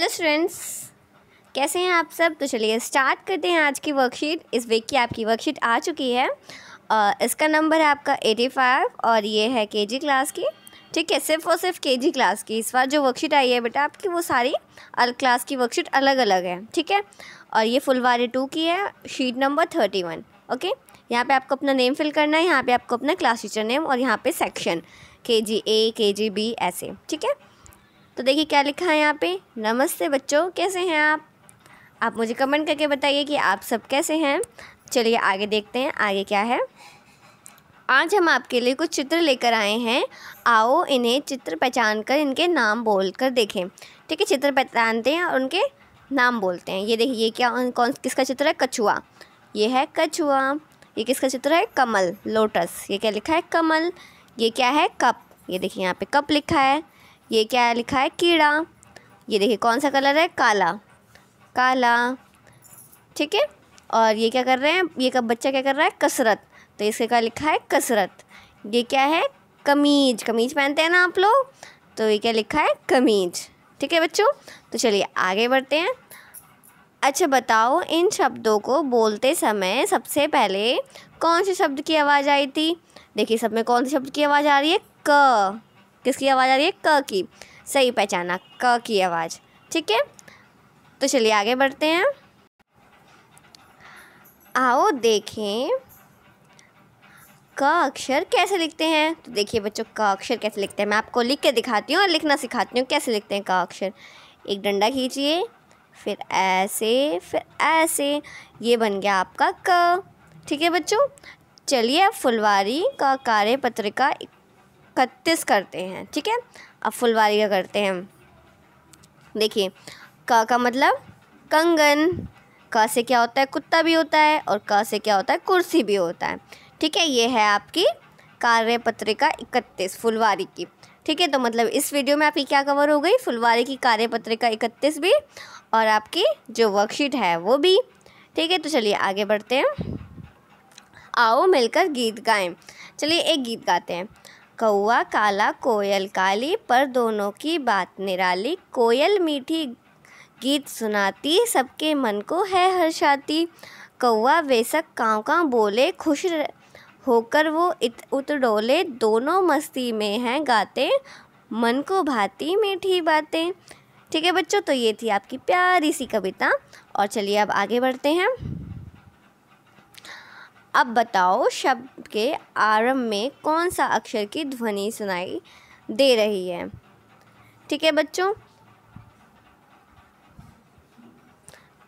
hello students कैसे हैं आप सब तो चलिए स्टार्ट करते हैं आज की वर्कशीट इस वीक की आपकी वर्कशीट आ चुकी है आ, इसका नंबर है आपका एटी फाइव और ये है केजी क्लास की ठीक है सिर्फ और सिर्फ केजी क्लास की इस बार जो वर्कशीट आई है बेटा आपकी वो सारी अल क्लास की वर्कशीट अलग अलग है ठीक है और ये फुलवारी टू की है sheet number thirty one okay यहाँ पर आपको अपना नेम फिल करना है यहाँ पर आपको अपना क्लास टीचर नेम और यहाँ पर सेक्शन के जी ए के जी बी ऐसे ठीक है तो देखिए क्या लिखा है यहाँ पे नमस्ते बच्चों कैसे हैं आप आप मुझे कमेंट करके बताइए कि आप सब कैसे हैं चलिए आगे देखते हैं आगे क्या है आज हम आपके लिए कुछ चित्र लेकर आए हैं आओ इन्हें चित्र पहचान कर इनके नाम बोल कर देखें ठीक है चित्र पहचानते हैं और उनके नाम बोलते हैं ये देखिए ये क्या कौन किसका चित्र है कछुआ ये है कछुआ ये किसका चित्र है कमल लोटस ये क्या लिखा है कमल ये क्या है कप ये देखिए यहाँ पे कप लिखा है ये क्या लिखा है कीड़ा ये देखिए कौन सा कलर है काला काला ठीक है और ये क्या कर रहे हैं ये का बच्चा क्या कर रहा है कसरत तो इसके क्या लिखा है कसरत ये क्या है कमीज कमीज पहनते हैं ना आप लोग तो ये क्या लिखा है कमीज ठीक है बच्चों तो चलिए आगे बढ़ते हैं अच्छा बताओ इन शब्दों को बोलते समय सबसे पहले कौन से शब्द की आवाज़ आई थी देखिए सब में कौन से शब्द की आवाज़ आ रही है क किसकी आवाज़ आ रही है क की सही पहचाना क की आवाज़ ठीक है तो चलिए आगे बढ़ते हैं आओ देखें क अक्षर कैसे लिखते हैं तो देखिए बच्चों क अक्षर कैसे लिखते हैं मैं आपको लिख के दिखाती हूँ और लिखना सिखाती हूँ कैसे लिखते हैं क अक्षर एक डंडा खींचिए फिर ऐसे फिर ऐसे ये बन गया आपका क ठीक है बच्चों चलिए अब फुलवारी का कार्य पत्रिका इकतीस करते हैं ठीक है अब फुलवारी का करते हैं देखिए क का मतलब कंगन क से क्या होता है कुत्ता भी होता है और क से क्या होता है कुर्सी भी होता है ठीक है ये है आपकी कार्य पत्रिका इकतीस फुलवारी की ठीक है तो मतलब इस वीडियो में आपकी क्या कवर हो गई फुलवारी की कार्य पत्रिका इकतीस भी और आपकी जो वर्कशीट है वो भी ठीक है तो चलिए आगे बढ़ते हैं आओ मिलकर गीत गाएं चलिए एक गीत गाते हैं कौआ काला कोयल काली पर दोनों की बात निराली कोयल मीठी गीत सुनाती सबके मन को है हर्षाती कौआ बेशक काँव काँव बोले खुश होकर वो इत उत डोले दोनों मस्ती में हैं गाते मन को भाती मीठी बातें ठीक है बच्चों तो ये थी आपकी प्यारी सी कविता और चलिए अब आगे बढ़ते हैं अब बताओ शब्द के आरंभ में कौन सा अक्षर की ध्वनि सुनाई दे रही है ठीक है बच्चों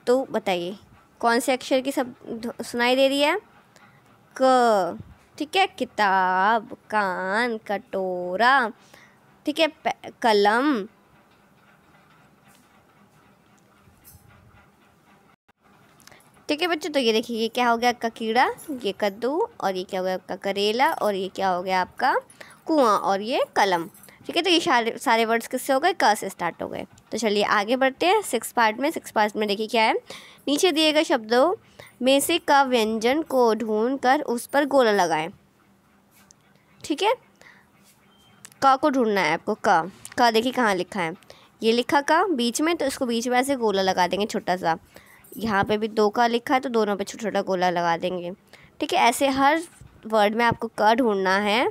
तो बताइए कौन से अक्षर की सब सुनाई दे रही है क ठीक है किताब कान कटोरा ठीक है कलम ठीक है बच्चों तो ये देखिए ये क्या हो गया आपका कीड़ा ये कद्दू और ये क्या हो गया आपका करेला और ये क्या हो गया आपका कुआं और ये कलम ठीक है तो ये सारे सारे वर्ड्स किससे हो गए क से स्टार्ट हो गए तो चलिए आगे बढ़ते हैं सिक्स पार्ट में सिक्स पार्ट में देखिए क्या है नीचे दिए गए शब्दों में से का व्यंजन को ढूंढ कर उस पर गोला लगाएं ठीक है क को ढूंढना है आपको क क देखिए कहाँ लिखा है ये लिखा का बीच में तो इसको बीच में ऐसे गोला लगा देंगे छोटा सा यहाँ पे भी दो का लिखा है तो दोनों पे छोटा छोटा गोला लगा देंगे ठीक है ऐसे हर वर्ड में आपको क ढूंढना है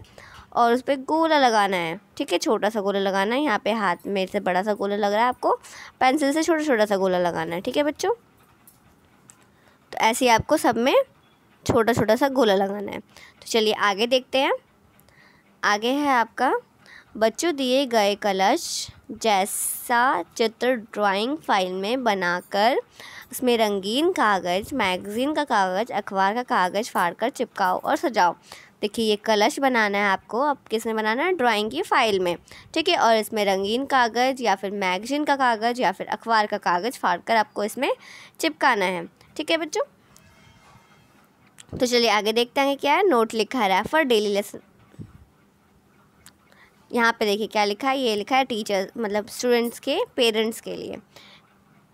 और उस पर गोला लगाना है ठीक है छोटा सा गोला लगाना है यहाँ पे हाथ में से बड़ा सा गोला लग रहा है आपको पेंसिल से छोटा छोटा सा गोला लगाना है ठीक है बच्चों तो ऐसे ही आपको सब में छोटा छोटा सा गोला लगाना है तो चलिए आगे देखते हैं आगे है आपका बच्चों दिए गए कलश जैसा चित्र ड्राइंग फाइल में बनाकर इसमें रंगीन कागज़ मैगज़ीन का कागज़ अखबार का कागज़ फाड़ कर चिपकाओ और सजाओ देखिए ये कलश बनाना है आपको अब किसने बनाना है ड्राइंग की फ़ाइल में ठीक है और इसमें रंगीन कागज़ या फिर मैगजीन का कागज़ या फिर अखबार का कागज़ फाड़ कर आपको इसमें चिपकाना है ठीक है बच्चों तो चलिए आगे देखते हैं क्या है नोट लिखा रहा है फॉर डेली लेसन यहाँ पे देखिए क्या लिखा है ये लिखा है टीचर मतलब स्टूडेंट्स के पेरेंट्स के लिए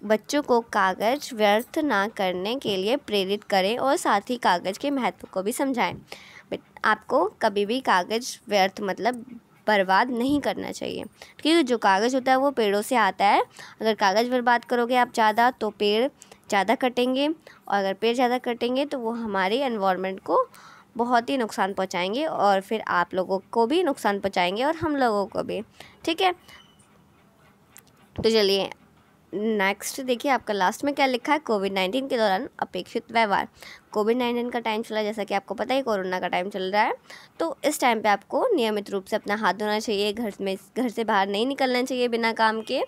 बच्चों को कागज़ व्यर्थ ना करने के लिए प्रेरित करें और साथ ही कागज़ के महत्व को भी समझाएं आपको कभी भी कागज़ व्यर्थ मतलब बर्बाद नहीं करना चाहिए क्योंकि जो कागज़ होता है वो पेड़ों से आता है अगर कागज़ बर्बाद करोगे आप ज़्यादा तो पेड़ ज़्यादा कटेंगे और अगर पेड़ ज़्यादा कटेंगे तो वो हमारे इन्वामेंट को बहुत ही नुकसान पहुंचाएंगे और फिर आप लोगों को भी नुकसान पहुंचाएंगे और हम लोगों को भी ठीक है तो चलिए नेक्स्ट देखिए आपका लास्ट में क्या लिखा है कोविड नाइन्टीन के दौरान अपेक्षित व्यवहार कोविड नाइन्टीन का टाइम चला जैसा कि आपको पता ही कोरोना का टाइम चल रहा है तो इस टाइम पे आपको नियमित रूप से अपना हाथ धोना चाहिए घर में घर से बाहर नहीं निकलना चाहिए बिना काम के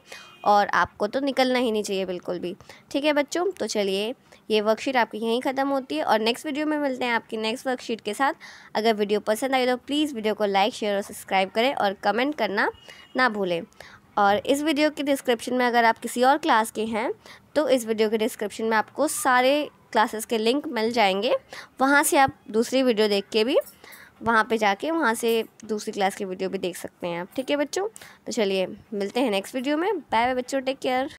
और आपको तो निकलना ही नहीं चाहिए बिल्कुल भी ठीक है बच्चों तो चलिए ये वर्कशीट आपकी यहीं ख़त्म होती है और नेक्स्ट वीडियो में मिलते हैं आपकी नेक्स्ट वर्कशीट के साथ अगर वीडियो पसंद आई तो प्लीज़ वीडियो को लाइक शेयर और सब्सक्राइब करें और कमेंट करना ना भूलें और इस वीडियो के डिस्क्रिप्शन में अगर आप किसी और क्लास के हैं तो इस वीडियो के डिस्क्रिप्शन में आपको सारे क्लासेस के लिंक मिल जाएंगे वहाँ से आप दूसरी वीडियो देख के भी वहाँ पे जाके वहाँ से दूसरी क्लास की वीडियो भी देख सकते हैं आप ठीक है बच्चों तो चलिए मिलते हैं नेक्स्ट वीडियो में बाय बाय बच्चों टेक केयर